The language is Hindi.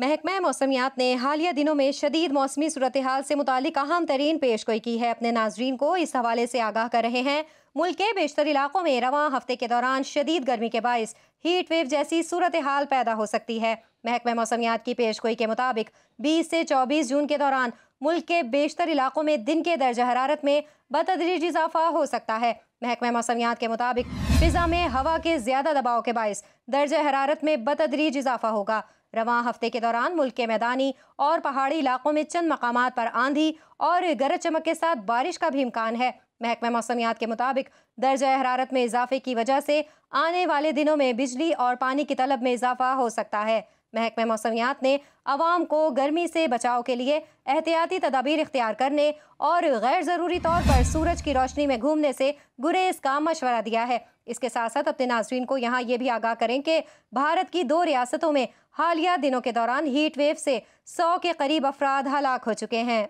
महकमा मौसमियात ने हालिया दिनों में शदीद मौसमी सूरत हाल से मुतक अहम तरीन पेश गोई की है अपने नाजरीन को इस हवाले से आगाह कर रहे हैं मुल्क के बेशतर इलाकों में रवा हफ्ते के दौरान शदीद गर्मी के बायस हीट वेव जैसी सूरत हाल पैदा हो सकती है महकमा मौसमियात की पेश गोई के मुताबिक बीस से चौबीस जून के दौरान मुल्क के बेशतर इलाकों में दिन के दर्ज हरारत में बतदरीज इजाफा हो सकता है महकमा मौसमियात के मुताबिक फिजा में हवा के ज्यादा दबाव के बायस दर्ज हरारत में बतदरीज इजाफा होगा रवान हफ्ते के दौरान मुल्क के मैदानी और पहाड़ी इलाकों में चंद मकाम पर आंधी और गरज चमक के साथ बारिश का भी इम्कान है महकमे मौसमियात के मुताबिक दर्ज हरारत में इजाफे की वजह से आने वाले दिनों में बिजली और पानी की तलब में इजाफा हो सकता है महकमे मौसमियात ने आवाम को गर्मी से बचाव के लिए एहतियाती तदाबीर इख्तियार करने और गैर ज़रूरी तौर पर सूरज की रोशनी में घूमने से गुरेज का मशवरा दिया है इसके साथ साथ अपने नाजरन को यहाँ ये भी आगाह करें कि भारत की दो रियासतों में हालिया दिनों के दौरान हीट वेव से सौ के करीब अफराद हलाक हो चुके हैं